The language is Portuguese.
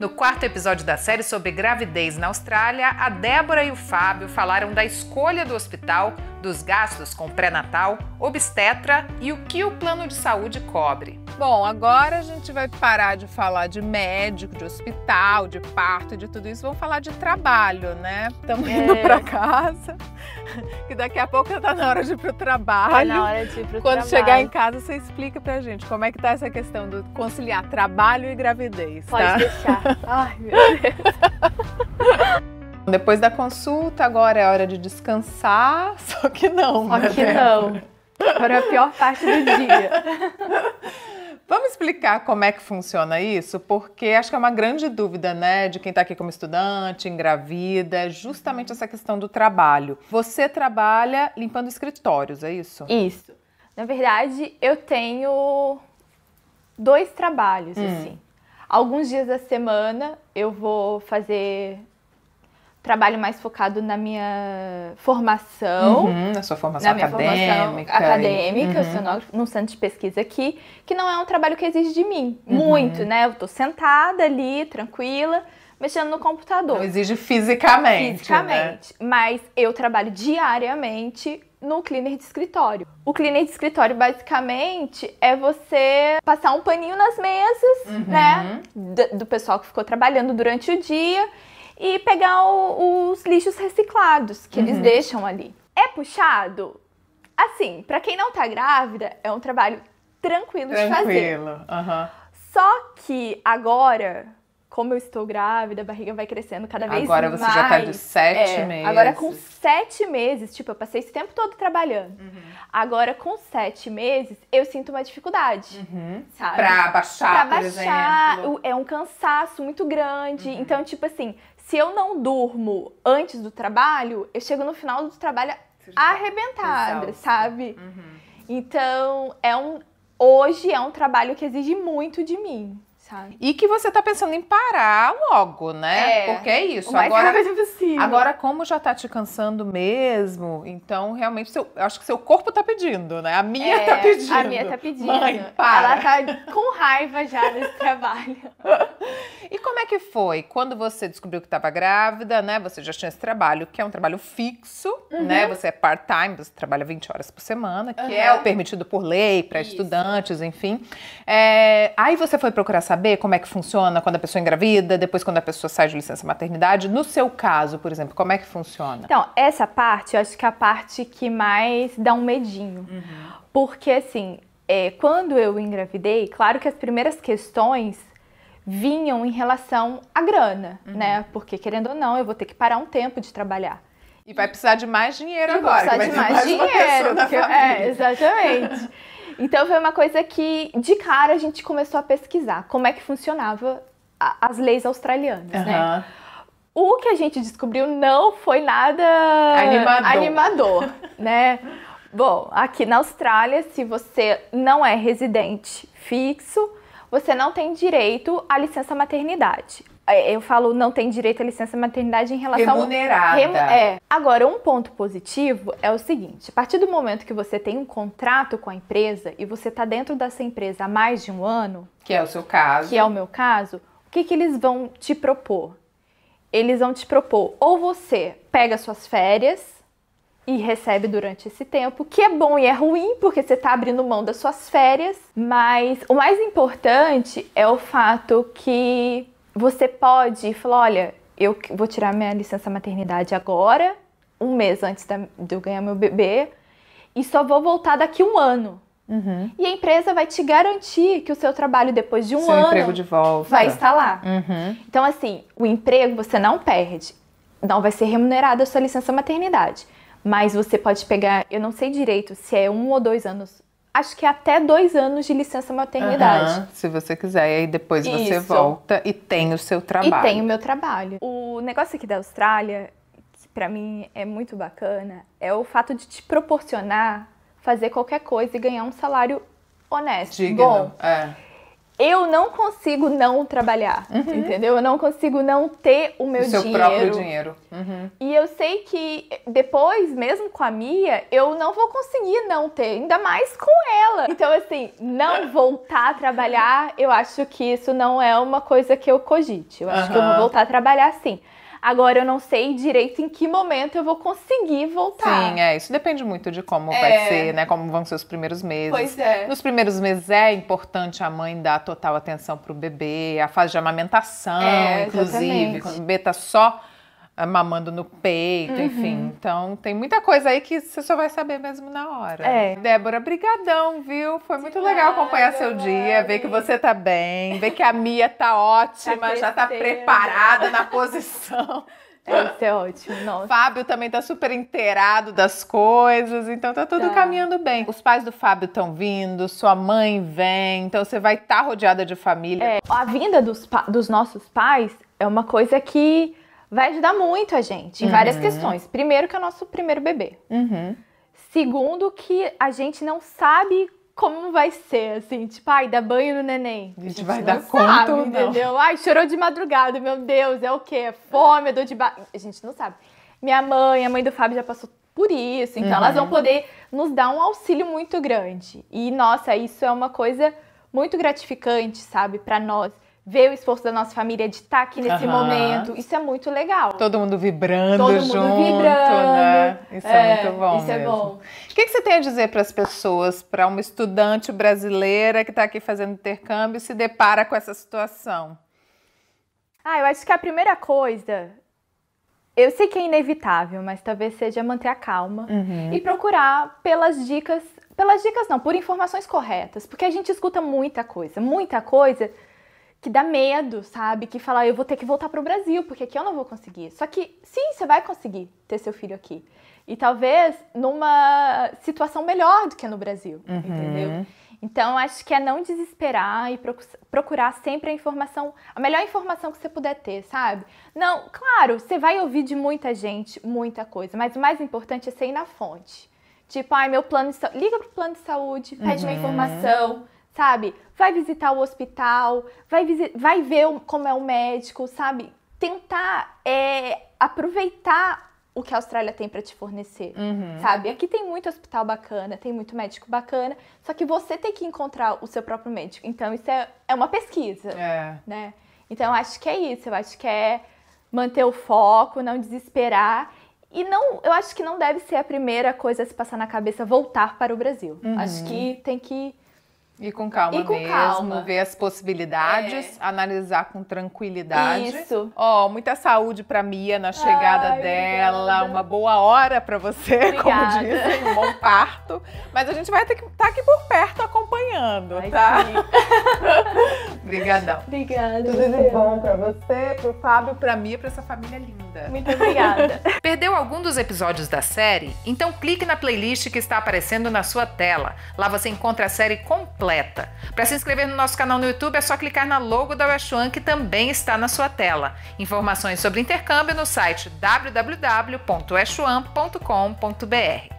No quarto episódio da série sobre gravidez na Austrália, a Débora e o Fábio falaram da escolha do hospital dos gastos com pré-natal, obstetra e o que o plano de saúde cobre. Bom, agora a gente vai parar de falar de médico, de hospital, de parto, de tudo isso. Vamos falar de trabalho, né? Estamos é. indo para casa, que daqui a pouco está na hora de ir para o trabalho. Tá na hora de ir para o trabalho. Quando chegar em casa, você explica para a gente como é que tá essa questão do conciliar trabalho e gravidez. Pode tá? deixar. Ai, meu Deus. Depois da consulta, agora é hora de descansar, só que não. Só né, que Débora? não. Agora é a pior parte do dia. Vamos explicar como é que funciona isso, porque acho que é uma grande dúvida, né, de quem está aqui como estudante, engravida, é justamente essa questão do trabalho. Você trabalha limpando escritórios, é isso? Isso. Na verdade, eu tenho dois trabalhos, hum. assim. Alguns dias da semana eu vou fazer trabalho mais focado na minha formação. Uhum, na sua formação na minha acadêmica. Formação acadêmica, uhum. cenógrafo, num centro de pesquisa aqui, que não é um trabalho que exige de mim uhum. muito, né? Eu tô sentada ali, tranquila, mexendo no computador. Não exige fisicamente. Né? Fisicamente. Né? Mas eu trabalho diariamente no cleaner de escritório. O cleaner de escritório, basicamente, é você passar um paninho nas mesas, né? uhum. né? Do, do, pessoal que ficou trabalhando durante o dia e pegar o, os lixos reciclados que uhum. eles deixam ali. É puxado? Assim, para quem não tá grávida, é um trabalho tranquilo, tranquilo. de fazer. Tranquilo. Uhum. Só que agora como eu estou grávida, a barriga vai crescendo cada vez agora mais. Agora você já tá dos sete é, meses. Agora com sete meses, tipo, eu passei esse tempo todo trabalhando. Uhum. Agora com sete meses, eu sinto uma dificuldade, uhum. sabe? Pra baixar, pra baixar, É um cansaço muito grande. Uhum. Então, tipo assim, se eu não durmo antes do trabalho, eu chego no final do trabalho tá arrebentada, sabe? Uhum. Então, é um... Hoje é um trabalho que exige muito de mim sabe? E que você tá pensando em parar logo, né? É, Porque é isso. O mais agora, rápido possível. agora, como já tá te cansando mesmo, então realmente seu, acho que seu corpo tá pedindo, né? A minha é, tá pedindo. A minha tá pedindo. Mãe, para. Ela tá com raiva já desse trabalho. e como é que foi? Quando você descobriu que estava grávida, né? Você já tinha esse trabalho, que é um trabalho fixo, né? uhum. né? Você é part-time, você trabalha 20 horas por semana, que uhum. é o uhum. permitido por lei para estudantes, enfim. É, aí você foi procurar saber saber como é que funciona quando a pessoa engravida, depois quando a pessoa sai de licença maternidade? No seu caso, por exemplo, como é que funciona? Então, essa parte, eu acho que é a parte que mais dá um medinho. Uhum. Porque, assim, é, quando eu engravidei, claro que as primeiras questões vinham em relação à grana, uhum. né? Porque, querendo ou não, eu vou ter que parar um tempo de trabalhar. E vai precisar de mais dinheiro e agora. Vai precisar de mais, mais dinheiro. Porque, é, exatamente. Então foi uma coisa que de cara a gente começou a pesquisar como é que funcionava a, as leis australianas, uhum. né? O que a gente descobriu não foi nada animador, animador né? Bom, aqui na Austrália, se você não é residente fixo, você não tem direito à licença maternidade eu falo não tem direito à licença maternidade em relação remunerada. é. Agora, um ponto positivo é o seguinte: a partir do momento que você tem um contrato com a empresa e você está dentro dessa empresa há mais de um ano, que é o seu caso, que é o meu caso, o que, que eles vão te propor? Eles vão te propor ou você pega suas férias e recebe durante esse tempo, que é bom e é ruim, porque você está abrindo mão das suas férias, mas o mais importante é o fato que você pode falar, olha, eu vou tirar minha licença maternidade agora, um mês antes de eu ganhar meu bebê, e só vou voltar daqui um ano. Uhum. E a empresa vai te garantir que o seu trabalho depois de um seu ano emprego de volta. vai estar lá. Uhum. Então, assim, o emprego você não perde. Não vai ser remunerada a sua licença maternidade. Mas você pode pegar, eu não sei direito se é um ou dois anos acho que até dois anos de licença maternidade. Uhum, se você quiser, e aí depois Isso. você volta e tem o seu trabalho. E tem o meu trabalho. O negócio aqui da Austrália, que para mim é muito bacana, é o fato de te proporcionar fazer qualquer coisa e ganhar um salário honesto, Digno, bom. É eu não consigo não trabalhar, uhum. entendeu? Eu não consigo não ter o meu o seu dinheiro. próprio dinheiro. Uhum. E eu sei que depois, mesmo com a Mia, eu não vou conseguir não ter, ainda mais com ela. Então, assim, não voltar a trabalhar, eu acho que isso não é uma coisa que eu cogite. Eu acho uhum. que eu vou voltar a trabalhar sim. Agora eu não sei direito em que momento eu vou conseguir voltar. Sim, é, isso depende muito de como é. vai ser, né? Como vão ser os primeiros meses. Pois é. Nos primeiros meses é importante a mãe dar total atenção pro bebê, a fase de amamentação, é, inclusive, quando o bebê tá só mamando no peito, uhum. enfim. Então tem muita coisa aí que você só vai saber mesmo na hora. É. Débora, brigadão, viu? Foi muito De legal nada, acompanhar seu dia, ver que você tá bem, ver que a Mia tá ótima, tá já tá preparada na posição. É, isso é ótimo. Nossa. Fábio também tá super inteirado das coisas, então tá tudo tá. caminhando bem. Os pais do Fábio estão vindo, sua mãe vem, então você vai estar tá rodeada de família. É, a vinda dos, dos nossos pais é uma coisa que vai ajudar muito a gente em uhum. várias questões. Primeiro, que é o nosso primeiro bebê. Uhum. Segundo, que a gente não sabe como vai ser, assim, tipo, ai, dá banho no neném. A gente, a gente vai dar sabe, conta, entendeu? Ai, chorou de madrugada, meu Deus, é o quê? É fome, é dor de ba... A gente não sabe. Minha mãe, a mãe do Fábio já passou por isso, então uhum. elas vão uhum. poder nos dar um auxílio muito grande. E nossa, isso é uma coisa muito gratificante, sabe, para nós ver o esforço da nossa família de estar tá aqui nesse uhum. momento. Isso é muito legal. Todo mundo vibrando Todo mundo junto, né? vibrando. né? Isso é, é muito bom. Isso é mesmo. é bom. O que, você tem a dizer para as pessoas, para uma estudante brasileira que está aqui fazendo intercâmbio e se depara com essa situação? Ah, eu acho que a primeira coisa. Eu sei que é inevitável, mas talvez seja manter a calma uhum. e procurar pelas dicas, pelas dicas não, por informações corretas, porque a gente escuta muita coisa, muita coisa que dá medo, sabe? Que fala, ah, eu vou ter que voltar para o Brasil, porque aqui eu não vou conseguir. Só que, sim, você vai conseguir ter seu filho aqui. E talvez numa situação melhor do que no Brasil, uhum. entendeu? Então, acho que é não desesperar e procurar sempre a informação, a melhor informação que você puder ter, sabe? Não, claro, você vai ouvir de muita gente muita coisa, mas o mais importante é ser ir na fonte. Tipo, ai, ah, meu plano de saúde. Liga pro plano de saúde, pede uhum. uma informação sabe? Vai visitar o hospital, vai, vai ver como é o médico, sabe? Tentar é, aproveitar o que a Austrália tem para te fornecer, uhum. sabe? Aqui tem muito hospital bacana, tem muito médico bacana, só que você tem que encontrar o seu próprio médico. Então isso é, é uma pesquisa, é. né? Então eu acho que é isso, eu acho que é manter o foco, não desesperar e não, eu acho que não deve ser a primeira coisa a se passar na cabeça voltar para o Brasil. Uhum. Acho que tem que e com calma e com mesmo, calma. ver as possibilidades, é. analisar com tranquilidade. Isso. Ó, oh, muita saúde pra Mia na chegada Ai, dela, obrigada. uma boa hora para você, obrigada. como dizem, um bom parto. Mas a gente vai ter que estar tá aqui por perto acompanhando, Ai, tá? Obrigadão. Obrigada. Tudo de bom pra você, pro Fábio, pra mim e pra essa família linda. Muito obrigada. Perdeu algum dos episódios da série? Então clique na playlist que está aparecendo na sua tela. Lá você encontra a série completa. Para se inscrever no nosso canal no YouTube é só clicar na logo da Weshuan que também está na sua tela. Informações sobre intercâmbio no site www.weshuan.com.br.